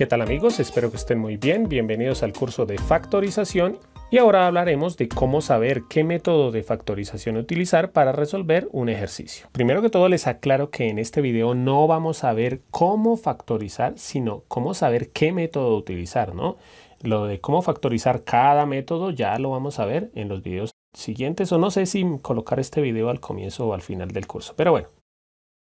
¿Qué tal amigos? Espero que estén muy bien. Bienvenidos al curso de factorización y ahora hablaremos de cómo saber qué método de factorización utilizar para resolver un ejercicio. Primero que todo les aclaro que en este video no vamos a ver cómo factorizar, sino cómo saber qué método utilizar, ¿no? Lo de cómo factorizar cada método ya lo vamos a ver en los videos siguientes o no sé si colocar este video al comienzo o al final del curso, pero bueno.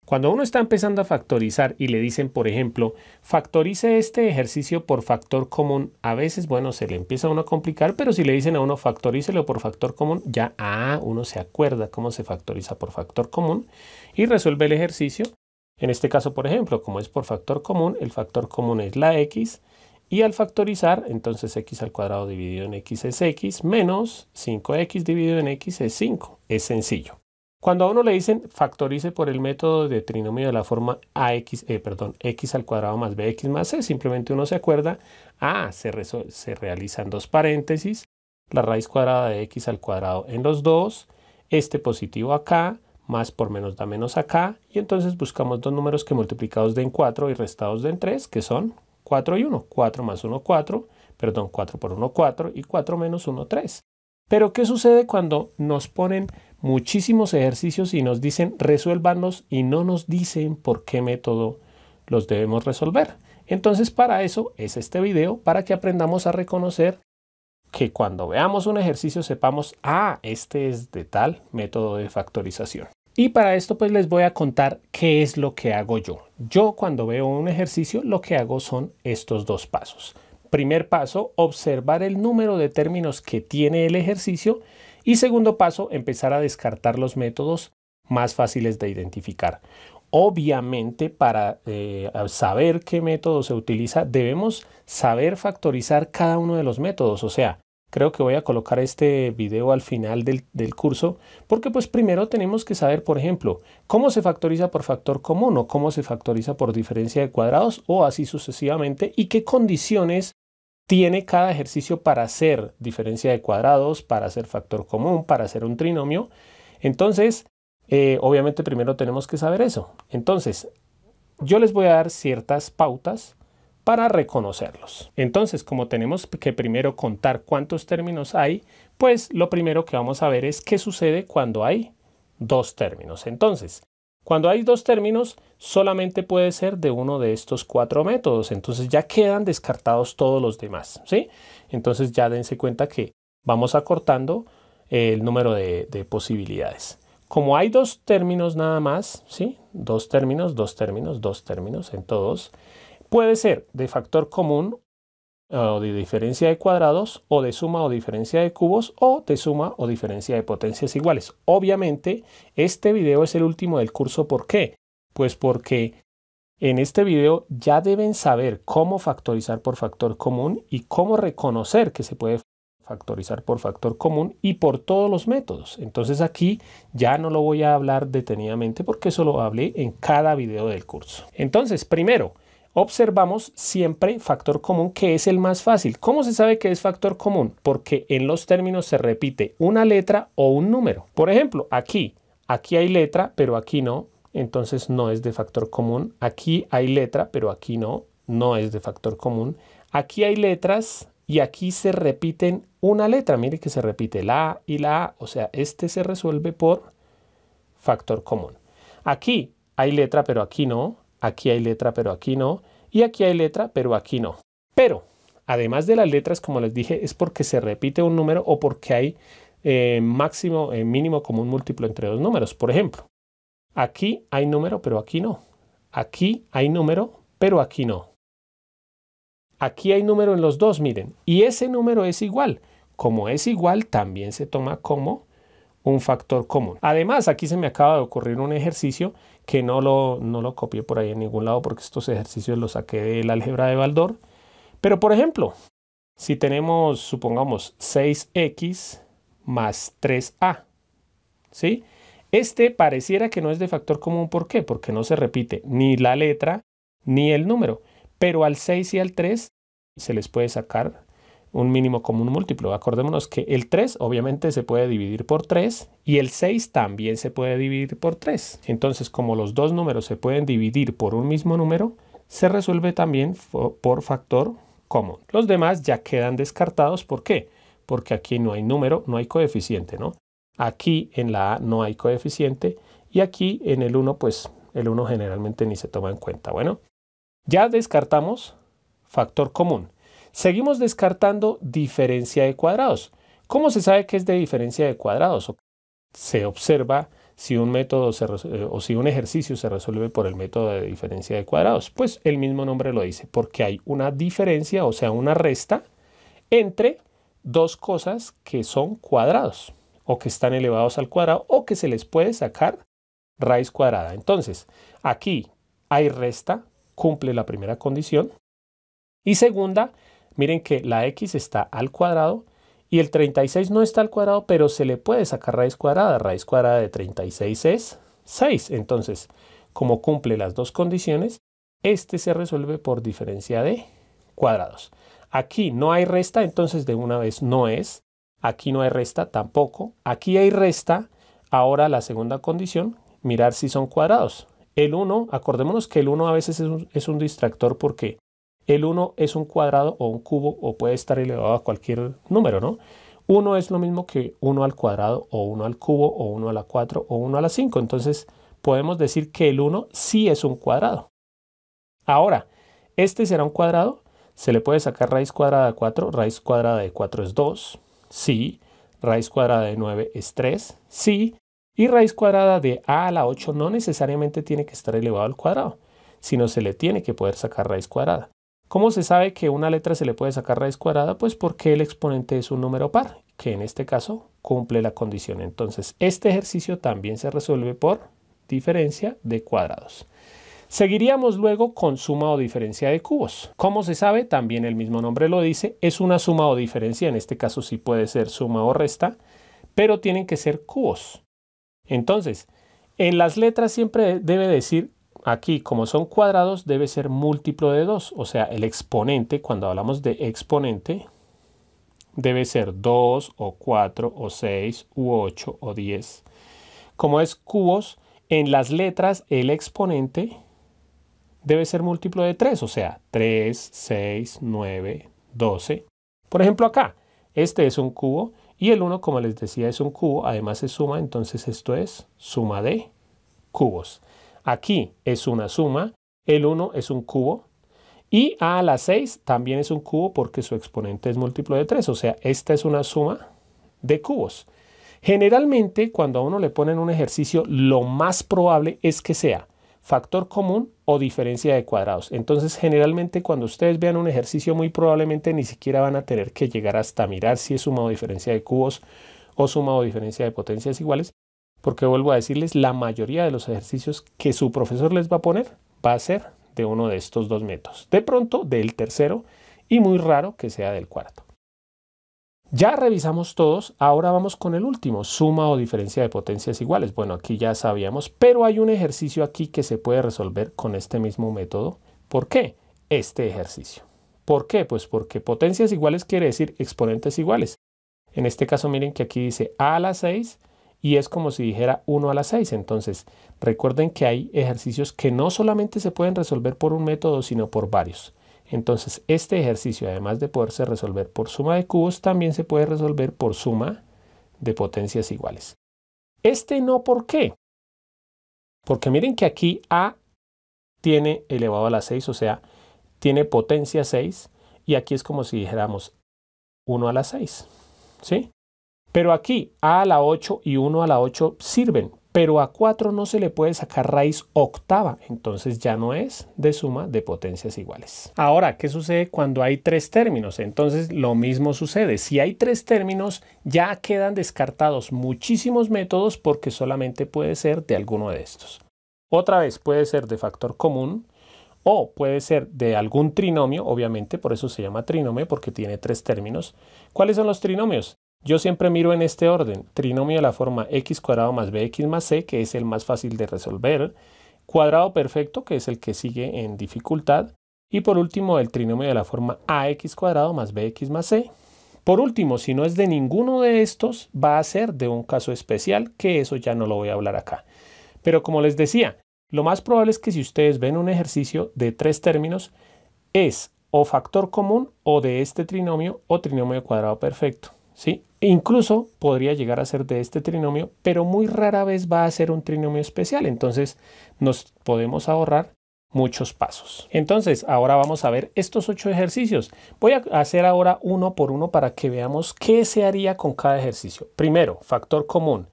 Cuando uno está empezando a factorizar y le dicen, por ejemplo, factorice este ejercicio por factor común, a veces, bueno, se le empieza a uno a complicar, pero si le dicen a uno factorícelo por factor común, ya ah, uno se acuerda cómo se factoriza por factor común y resuelve el ejercicio. En este caso, por ejemplo, como es por factor común, el factor común es la x, y al factorizar, entonces x al cuadrado dividido en x es x, menos 5x dividido en x es 5. Es sencillo. Cuando a uno le dicen factorice por el método de trinomio de la forma ax, eh, perdón, x al cuadrado más bx más c, simplemente uno se acuerda, ah, se, se realizan dos paréntesis, la raíz cuadrada de x al cuadrado en los dos, este positivo acá, más por menos da menos acá, y entonces buscamos dos números que multiplicados den 4 y restados den 3, que son 4 y 1, 4 más 1, 4, perdón, 4 por 1, 4, y 4 menos 1, 3. Pero ¿qué sucede cuando nos ponen muchísimos ejercicios y nos dicen resuélvanlos y no nos dicen por qué método los debemos resolver? Entonces para eso es este video, para que aprendamos a reconocer que cuando veamos un ejercicio sepamos, ah, este es de tal método de factorización. Y para esto pues les voy a contar qué es lo que hago yo. Yo cuando veo un ejercicio lo que hago son estos dos pasos. Primer paso, observar el número de términos que tiene el ejercicio. Y segundo paso, empezar a descartar los métodos más fáciles de identificar. Obviamente, para eh, saber qué método se utiliza, debemos saber factorizar cada uno de los métodos, o sea, Creo que voy a colocar este video al final del, curso porque pues primero tenemos que saber, por ejemplo, cómo se factoriza por factor común o cómo se factoriza por diferencia de cuadrados o así sucesivamente y qué condiciones tiene cada ejercicio para hacer diferencia de cuadrados, para hacer factor común, para hacer un trinomio. Entonces, eh, obviamente primero tenemos que saber eso. Entonces, yo les voy a dar ciertas pautas para reconocerlos. Entonces, como tenemos que primero contar cuántos términos hay, pues lo primero que vamos a ver es qué sucede cuando hay dos términos. Entonces, cuando hay dos términos, solamente puede ser de uno de estos cuatro métodos. Entonces ya quedan descartados todos los demás. ¿sí? Entonces ya dense cuenta que vamos acortando eh, el número de, posibilidades. Como hay dos términos nada más, ¿sí? dos términos, dos términos, dos términos en todos, puede ser de factor común eh, o de diferencia de cuadrados o de suma o diferencia de cubos o de suma o diferencia de potencias iguales. Obviamente, este video es el último del curso. ¿Por qué? Pues porque en este video ya deben saber cómo factorizar por factor común y cómo reconocer que se puede factorizar por factor común y por todos los métodos. Entonces aquí ya no lo voy a hablar detenidamente porque eso lo hablé en cada video del curso. Entonces, primero, observamos siempre factor común que es el más fácil. ¿Cómo se sabe que es factor común? Porque en los términos se repite una letra o un número. Por ejemplo, aquí, aquí hay letra, pero aquí no, entonces no es de factor común. Aquí hay letra, pero aquí no, no es de factor común. Aquí hay letras y aquí se repiten una letra. Mire que se repite la y la o sea, este se resuelve por factor común. Aquí hay letra, pero aquí no aquí hay letra, pero aquí no, y aquí hay letra, pero aquí no. Pero, además de las letras, como les dije, es porque se repite un número o porque hay eh, máximo, eh, mínimo, mínimo común múltiplo entre dos números. Por ejemplo, aquí hay número, pero aquí no. Aquí hay número, pero aquí no. Aquí hay número en los dos, miren, y ese número es igual. Como es igual, también se toma como un factor común. Además, aquí se me acaba de ocurrir un ejercicio que no lo, no lo copié por ahí en ningún lado porque estos ejercicios los saqué del álgebra de Baldor. Pero por ejemplo, si tenemos, supongamos, 6x más 3a, ¿sí? Este pareciera que no es de factor común. ¿Por qué? Porque no se repite ni la letra ni el número. Pero al 6 y al 3 se les puede sacar un mínimo común múltiplo. Acordémonos que el 3 obviamente se puede dividir por 3 y el 6 también se puede dividir por 3. Entonces, como los dos números se pueden dividir por un mismo número, se resuelve también por factor común. Los demás ya quedan descartados. ¿Por qué? Porque aquí no hay número, no hay coeficiente, ¿no? Aquí en la A no hay coeficiente y aquí en el 1, pues el 1 generalmente ni se toma en cuenta. Bueno, ya descartamos factor común. Seguimos descartando diferencia de cuadrados. ¿Cómo se sabe que es de diferencia de cuadrados? Se observa si un método eh, o si un ejercicio se resuelve por el método de diferencia de cuadrados. Pues el mismo nombre lo dice, porque hay una diferencia, o sea, una resta entre dos cosas que son cuadrados o que están elevados al cuadrado o que se les puede sacar raíz cuadrada. Entonces, aquí hay resta, cumple la primera condición. Y segunda, Miren que la x está al cuadrado y el 36 no está al cuadrado, pero se le puede sacar raíz cuadrada. Raíz cuadrada de 36 es 6. Entonces, como cumple las dos condiciones, este se resuelve por diferencia de cuadrados. Aquí no hay resta, entonces de una vez no es. Aquí no hay resta tampoco. Aquí hay resta. Ahora la segunda condición, mirar si son cuadrados. El 1, acordémonos que el 1 a veces es un, distractor porque el 1 es un cuadrado o un cubo o puede estar elevado a cualquier número, ¿no? 1 es lo mismo que 1 al cuadrado o 1 al cubo o 1 a la 4 o 1 a la 5. Entonces podemos decir que el 1 sí es un cuadrado. Ahora, este será un cuadrado. Se le puede sacar raíz cuadrada de 4. Raíz cuadrada de 4 es 2. Sí. Raíz cuadrada de 9 es 3. Sí. Y raíz cuadrada de a a la 8 no necesariamente tiene que estar elevado al cuadrado, sino se le tiene que poder sacar raíz cuadrada. ¿Cómo se sabe que una letra se le puede sacar raíz cuadrada? Pues porque el exponente es un número par, que en este caso cumple la condición. Entonces, este ejercicio también se resuelve por diferencia de cuadrados. Seguiríamos luego con suma o diferencia de cubos. Como se sabe, también el mismo nombre lo dice, es una suma o diferencia, en este caso sí puede ser suma o resta, pero tienen que ser cubos. Entonces, en las letras siempre debe decir aquí como son cuadrados debe ser múltiplo de 2, o sea, el exponente, cuando hablamos de exponente, debe ser 2 o 4 o 6 u 8 o 10. Como es cubos, en las letras el exponente debe ser múltiplo de 3, o sea, 3, 6, 9, 12. Por ejemplo acá, este es un cubo y el 1, como les decía, es un cubo, además se suma, entonces esto es suma de cubos. Aquí es una suma, el 1 es un cubo y a la 6 también es un cubo porque su exponente es múltiplo de 3, o sea, esta es una suma de cubos. Generalmente cuando a uno le ponen un ejercicio lo más probable es que sea factor común o diferencia de cuadrados. Entonces generalmente cuando ustedes vean un ejercicio muy probablemente ni siquiera van a tener que llegar hasta mirar si es suma o diferencia de cubos o suma o diferencia de potencias iguales, porque vuelvo a decirles, la mayoría de los ejercicios que su profesor les va a poner va a ser de uno de estos dos métodos. De pronto, del tercero y muy raro que sea del cuarto. Ya revisamos todos, ahora vamos con el último, suma o diferencia de potencias iguales. Bueno, aquí ya sabíamos, pero hay un ejercicio aquí que se puede resolver con este mismo método. ¿Por qué? Este ejercicio. ¿Por qué? Pues porque potencias iguales quiere decir exponentes iguales. En este caso miren que aquí dice a la 6 y es como si dijera 1 a la 6. Entonces, recuerden que hay ejercicios que no solamente se pueden resolver por un método, sino por varios. Entonces, este ejercicio, además de poderse resolver por suma de cubos, también se puede resolver por suma de potencias iguales. Este no, ¿por qué? Porque miren que aquí A tiene elevado a la 6, o sea, tiene potencia 6, y aquí es como si dijéramos 1 a la 6, ¿sí? Pero aquí A la 8 y 1 a la 8 sirven, pero a 4 no se le puede sacar raíz octava, entonces ya no es de suma de potencias iguales. Ahora, ¿qué sucede cuando hay tres términos? Entonces lo mismo sucede. Si hay tres términos, ya quedan descartados muchísimos métodos porque solamente puede ser de alguno de estos. Otra vez, puede ser de factor común, o puede ser de algún trinomio, obviamente, por eso se llama trinomio, porque tiene tres términos. ¿Cuáles son los trinomios? Yo siempre miro en este orden, trinomio de la forma x cuadrado más bx más c, que es el más fácil de resolver, cuadrado perfecto, que es el que sigue en dificultad, y por último el trinomio de la forma ax cuadrado más bx más c. Por último, si no es de ninguno de estos, va a ser de un caso especial, que eso ya no lo voy a hablar acá. Pero como les decía, lo más probable es que si ustedes ven un ejercicio de tres términos, es o factor común o de este trinomio o trinomio cuadrado perfecto. ¿sí? Incluso podría llegar a ser de este trinomio, pero muy rara vez va a ser un trinomio especial, entonces nos podemos ahorrar muchos pasos. Entonces, ahora vamos a ver estos ocho ejercicios. Voy a hacer ahora uno por uno para que veamos qué se haría con cada ejercicio. Primero, factor común.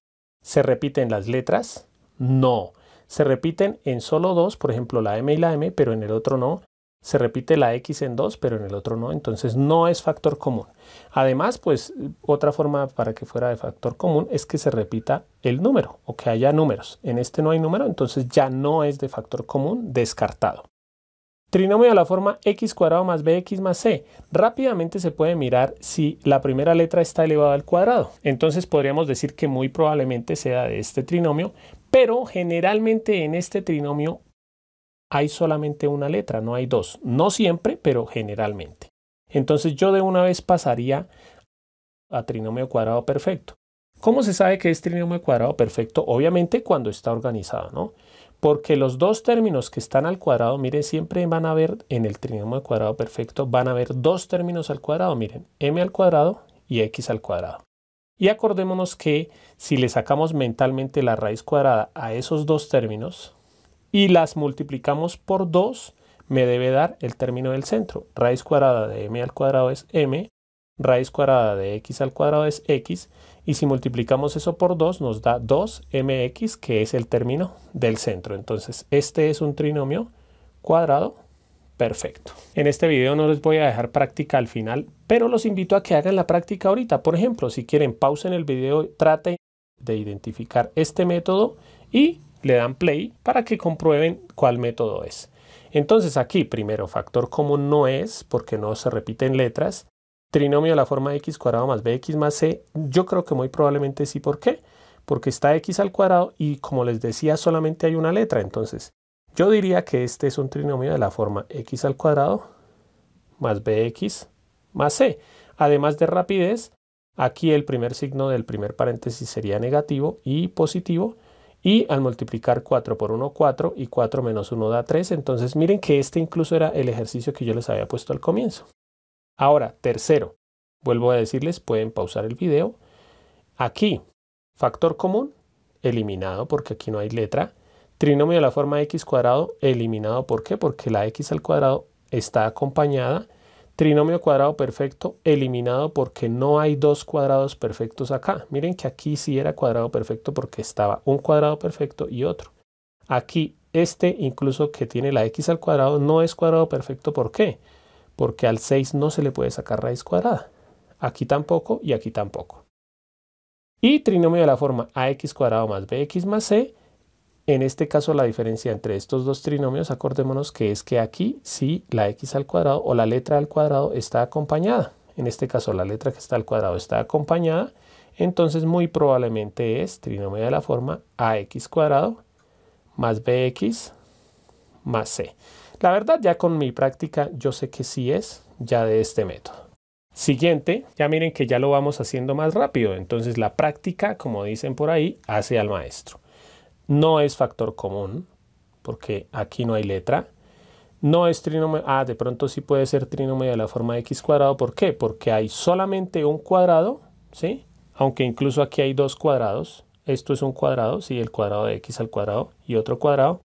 ¿Se repiten las letras? No. Se repiten en solo dos, por ejemplo, la M y la M, pero en el otro no se repite la X en 2, pero en el otro no, entonces no es factor común. Además, pues otra forma para que fuera de factor común es que se repita el número o que haya números. En este no hay número, entonces ya no es de factor común, descartado. Trinomio de la forma x cuadrado más bx más c. Rápidamente se puede mirar si la primera letra está elevada al cuadrado. Entonces podríamos decir que muy probablemente sea de este trinomio, pero generalmente en este trinomio hay solamente una letra, no hay dos. No siempre, pero generalmente. Entonces yo de una vez pasaría a trinomio cuadrado perfecto. ¿Cómo se sabe que es trinomio cuadrado perfecto? Obviamente cuando está organizado, ¿no? Porque los dos términos que están al cuadrado, miren, siempre van a haber en el trinomio cuadrado perfecto, van a haber dos términos al cuadrado, miren, m al cuadrado y x al cuadrado. Y acordémonos que si le sacamos mentalmente la raíz cuadrada a esos dos términos, y las multiplicamos por 2, me debe dar el término del centro. Raíz cuadrada de m al cuadrado es m, raíz cuadrada de x al cuadrado es x, y si multiplicamos eso por 2 nos da 2mx, que es el término del centro. Entonces, este es un trinomio cuadrado perfecto. En este video no les voy a dejar práctica al final, pero los invito a que hagan la práctica ahorita. Por ejemplo, si quieren, pausen el video, traten de identificar este método y le dan play para que comprueben cuál método es. Entonces aquí primero factor común no es porque no se repiten letras. Trinomio de la forma x cuadrado más bx más c, yo creo que muy probablemente sí. ¿Por qué? Porque está x al cuadrado y como les decía solamente hay una letra. Entonces yo diría que este es un trinomio de la forma x al cuadrado más bx más c. Además de rapidez, aquí el primer signo del primer paréntesis sería negativo y positivo y al multiplicar 4 por 1, 4 y 4 menos 1 da 3. Entonces miren que este incluso era el ejercicio que yo les había puesto al comienzo. Ahora, tercero, vuelvo a decirles, pueden pausar el video. Aquí, factor común, eliminado porque aquí no hay letra. Trinomio de la forma x cuadrado, eliminado. ¿Por qué? Porque la x al cuadrado está acompañada Trinomio cuadrado perfecto eliminado porque no hay dos cuadrados perfectos acá. Miren que aquí sí era cuadrado perfecto porque estaba un cuadrado perfecto y otro. Aquí este incluso que tiene la x al cuadrado no es cuadrado perfecto. ¿Por qué? Porque al 6 no se le puede sacar raíz cuadrada. Aquí tampoco y aquí tampoco. Y trinomio de la forma ax cuadrado más bx más c en este caso la diferencia entre estos dos trinomios, acordémonos que es que aquí sí la x al cuadrado o la letra al cuadrado está acompañada. En este caso la letra que está al cuadrado está acompañada, entonces muy probablemente es trinomio de la forma ax cuadrado más bx más c. La verdad ya con mi práctica yo sé que sí es ya de este método. Siguiente, ya miren que ya lo vamos haciendo más rápido, entonces la práctica, como dicen por ahí, hace al maestro no es factor común, porque aquí no hay letra. No es trinomio, ah, de pronto sí puede ser trinomio de la forma de x cuadrado. ¿Por qué? Porque hay solamente un cuadrado, ¿sí? Aunque incluso aquí hay dos cuadrados. Esto es un cuadrado, sí, el cuadrado de x al cuadrado y otro cuadrado.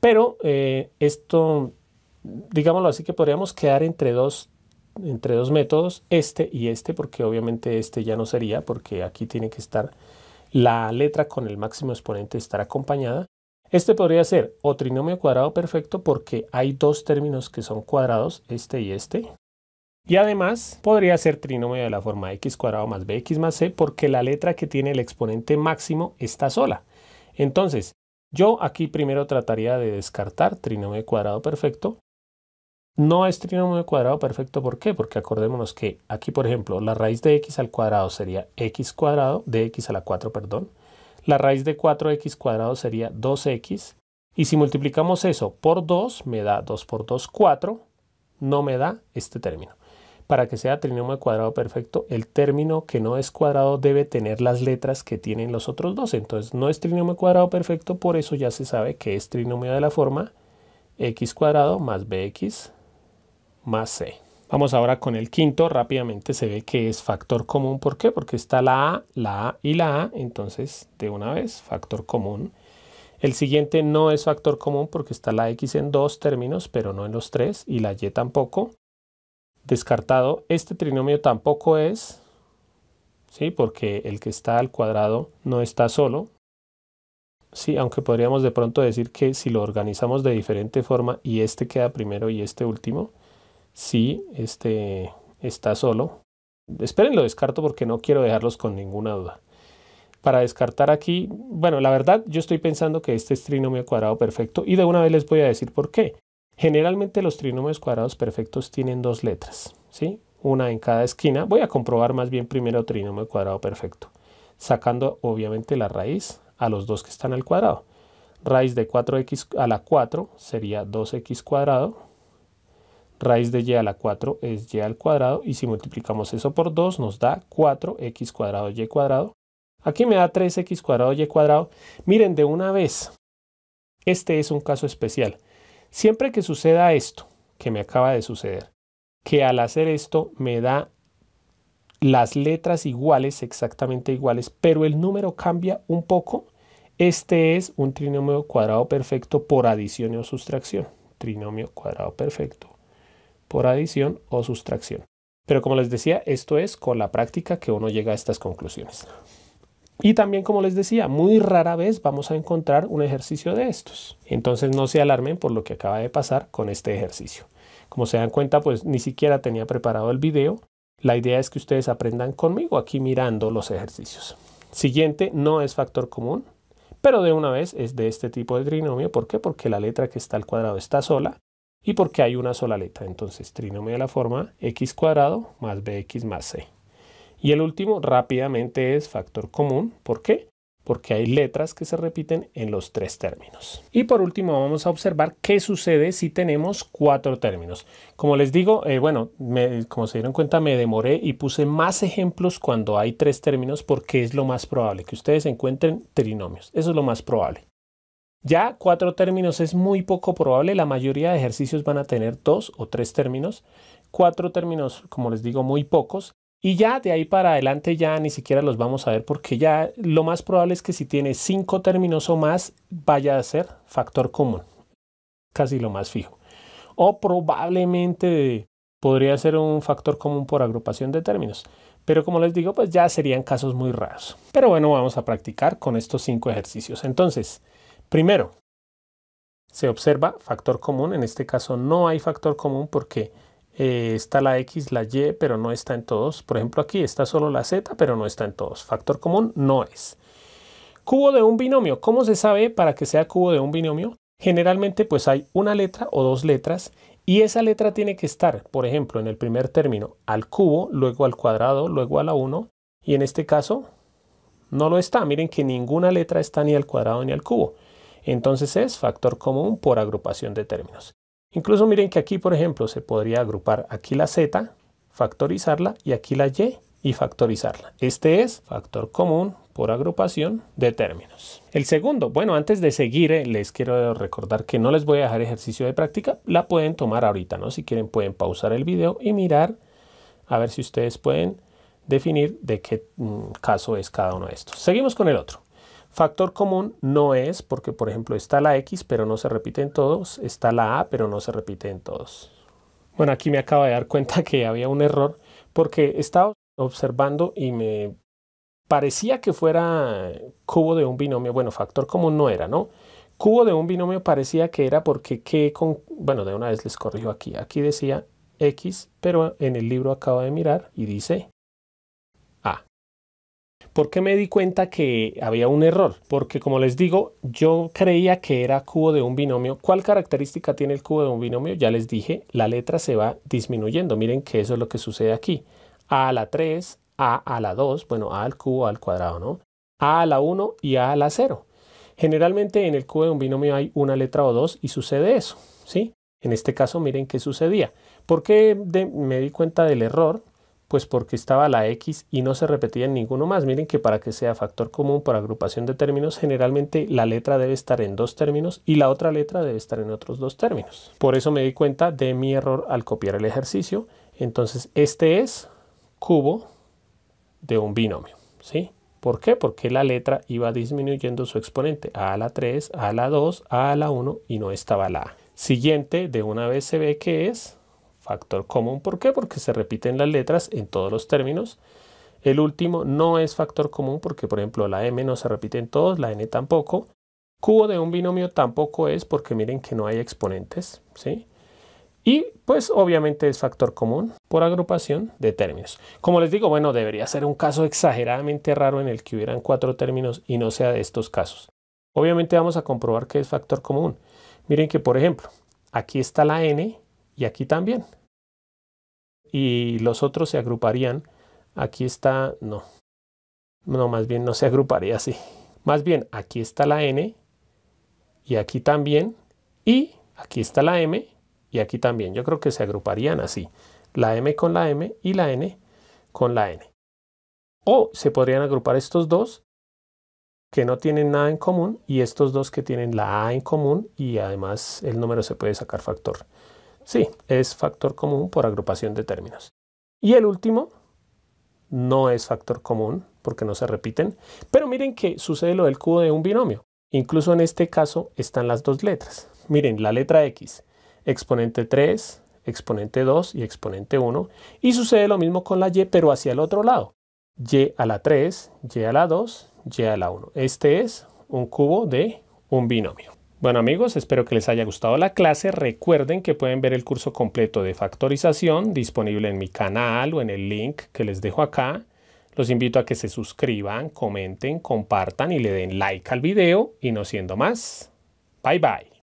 Pero eh, esto, digámoslo así, que podríamos quedar entre dos, entre dos métodos, este y este, porque obviamente este ya no sería, porque aquí tiene que estar la letra con el máximo exponente estará acompañada. Este podría ser o trinomio cuadrado perfecto porque hay dos términos que son cuadrados, este y este. Y además podría ser trinomio de la forma x cuadrado más bx más c porque la letra que tiene el exponente máximo está sola. Entonces, yo aquí primero trataría de descartar trinomio cuadrado perfecto no es este trinomio cuadrado perfecto, ¿por qué? Porque acordémonos que aquí, por ejemplo, la raíz de x al cuadrado sería x cuadrado, de x a la 4, perdón. La raíz de 4x cuadrado sería 2x. Y si multiplicamos eso por 2, me da 2 por 2, 4. No me da este término. Para que sea trinomio cuadrado perfecto, el término que no es cuadrado debe tener las letras que tienen los otros dos. Entonces no es trinomio cuadrado perfecto, por eso ya se sabe que es trinomio de la forma x cuadrado más bx más C. Vamos ahora con el quinto, rápidamente se ve que es factor común, ¿por qué? Porque está la A, la A y la A, entonces de una vez, factor común. El siguiente no es factor común porque está la X en dos términos, pero no en los tres, y la Y tampoco. Descartado, este trinomio tampoco es, ¿sí? porque el que está al cuadrado no está solo. Sí, aunque podríamos de pronto decir que si lo organizamos de diferente forma y este queda primero y este último, si este está solo. Esperen, lo descarto porque no quiero dejarlos con ninguna duda. Para descartar aquí, bueno, la verdad yo estoy pensando que este es trinomio cuadrado perfecto y de una vez les voy a decir por qué. Generalmente los trinomios cuadrados perfectos tienen dos letras, ¿sí? Una en cada esquina. Voy a comprobar más bien primero trinomio cuadrado perfecto, sacando obviamente la raíz a los dos que están al cuadrado. Raíz de 4x a la 4 sería 2x cuadrado Raíz de y a la 4 es y al cuadrado y si multiplicamos eso por 2 nos da 4x cuadrado y cuadrado. Aquí me da 3x cuadrado y cuadrado. Miren, de una vez, este es un caso especial. Siempre que suceda esto, que me acaba de suceder, que al hacer esto me da las letras iguales, exactamente iguales, pero el número cambia un poco, este es un trinomio cuadrado perfecto por adición o sustracción. Trinomio cuadrado perfecto por adición o sustracción. Pero como les decía, esto es con la práctica que uno llega a estas conclusiones. Y también, como les decía, muy rara vez vamos a encontrar un ejercicio de estos. Entonces no se alarmen por lo que acaba de pasar con este ejercicio. Como se dan cuenta, pues ni siquiera tenía preparado el video. La idea es que ustedes aprendan conmigo aquí mirando los ejercicios. Siguiente, no es factor común, pero de una vez es de este tipo de trinomio. ¿Por qué? Porque la letra que está al cuadrado está sola y porque hay una sola letra, Entonces, trinomio de la forma x cuadrado más bx más c. Y el último rápidamente es factor común. ¿Por qué? Porque hay letras que se repiten en los tres términos. Y por último vamos a observar qué sucede si tenemos cuatro términos. Como les digo, eh, bueno, como se dieron cuenta me demoré y puse más ejemplos cuando hay tres términos porque es lo más probable que ustedes encuentren trinomios. Eso es lo más probable. Ya cuatro términos es muy poco probable, la mayoría de ejercicios van a tener dos o tres términos, cuatro términos, como les digo, muy pocos, y ya de ahí para adelante ya ni siquiera los vamos a ver porque ya lo más probable es que si tiene cinco términos o más vaya a ser factor común, casi lo más fijo. O probablemente podría ser un factor común por agrupación de términos. Pero como les digo, pues ya serían casos muy raros. Pero bueno, vamos a practicar con estos cinco ejercicios. Entonces, Primero, se observa factor común. En este caso no hay factor común porque eh, está la X, la Y, pero no está en todos. Por ejemplo, aquí está solo la Z, pero no está en todos. Factor común no es. Cubo de un binomio. ¿Cómo se sabe para que sea cubo de un binomio? Generalmente pues hay una letra o dos letras y esa letra tiene que estar, por ejemplo, en el primer término al cubo, luego al cuadrado, luego a la 1 y en este caso no lo está. Miren que ninguna letra está ni al cuadrado ni al cubo. Entonces es factor común por agrupación de términos. Incluso miren que aquí, por ejemplo, se podría agrupar aquí la z, factorizarla, y aquí la y y factorizarla. Este es factor común por agrupación de términos. El segundo, bueno, antes de seguir, eh, les quiero recordar que no les voy a dejar ejercicio de práctica, la pueden tomar ahorita, ¿no? Si quieren pueden pausar el video y mirar a ver si ustedes pueden definir de qué mm, caso es cada uno de estos. Seguimos con el otro. Factor común no es, porque por ejemplo está la X pero no se repite en todos, está la A pero no se repite en todos. Bueno, aquí me acabo de dar cuenta que había un error porque estaba observando y me parecía que fuera cubo de un binomio, bueno, factor común no era, ¿no? Cubo de un binomio parecía que era porque que con, bueno, de una vez les corrijo aquí, aquí decía X, pero en el libro acabo de mirar y dice ¿Por qué me di cuenta que había un error? Porque como les digo, yo creía que era cubo de un binomio. ¿Cuál característica tiene el cubo de un binomio? Ya les dije, la letra se va disminuyendo. Miren que eso es lo que sucede aquí. A a la 3, A a la 2, bueno, A al cubo, A al cuadrado, ¿no? A a la 1 y A a la 0. Generalmente en el cubo de un binomio hay una letra o dos y sucede eso, ¿sí? En este caso, miren qué sucedía. ¿Por qué me di cuenta del error? Pues porque estaba la X y no se repetía en ninguno más. Miren que para que sea factor común por agrupación de términos, generalmente la letra debe estar en dos términos y la otra letra debe estar en otros dos términos. Por eso me di cuenta de mi error al copiar el ejercicio. Entonces este es cubo de un binomio. ¿sí? ¿Por qué? Porque la letra iba disminuyendo su exponente a, a la 3, a la 2, a la 1 y no estaba la A. Siguiente, de una vez se ve que es factor común. ¿Por qué? Porque se repiten las letras en todos los términos. El último no es factor común porque, por ejemplo, la m no se repite en todos, la n tampoco. Cubo de un binomio tampoco es porque miren que no hay exponentes, ¿sí? Y pues obviamente es factor común por agrupación de términos. Como les digo, bueno, debería ser un caso exageradamente raro en el que hubieran cuatro términos y no sea de estos casos. Obviamente vamos a comprobar que es factor común. Miren que, por ejemplo, aquí está la n y aquí también. Y los otros se agruparían. Aquí está, no. No, más bien no se agruparía así. Más bien, aquí está la N y aquí también. Y aquí está la M y aquí también. Yo creo que se agruparían así. La M con la M y la N con la N. O se podrían agrupar estos dos que no tienen nada en común y estos dos que tienen la A en común y además el número se puede sacar factor. Sí, es factor común por agrupación de términos. Y el último no es factor común porque no se repiten, pero miren que sucede lo del cubo de un binomio. Incluso en este caso están las dos letras. Miren, la letra x, exponente 3, exponente 2 y exponente 1. Y sucede lo mismo con la y, pero hacia el otro lado. y a la 3, y a la 2, y a la 1. Este es un cubo de un binomio. Bueno amigos, espero que les haya gustado la clase. Recuerden que pueden ver el curso completo de factorización disponible en mi canal o en el link que les dejo acá. Los invito a que se suscriban, comenten, compartan y le den like al video. Y no siendo más, bye bye.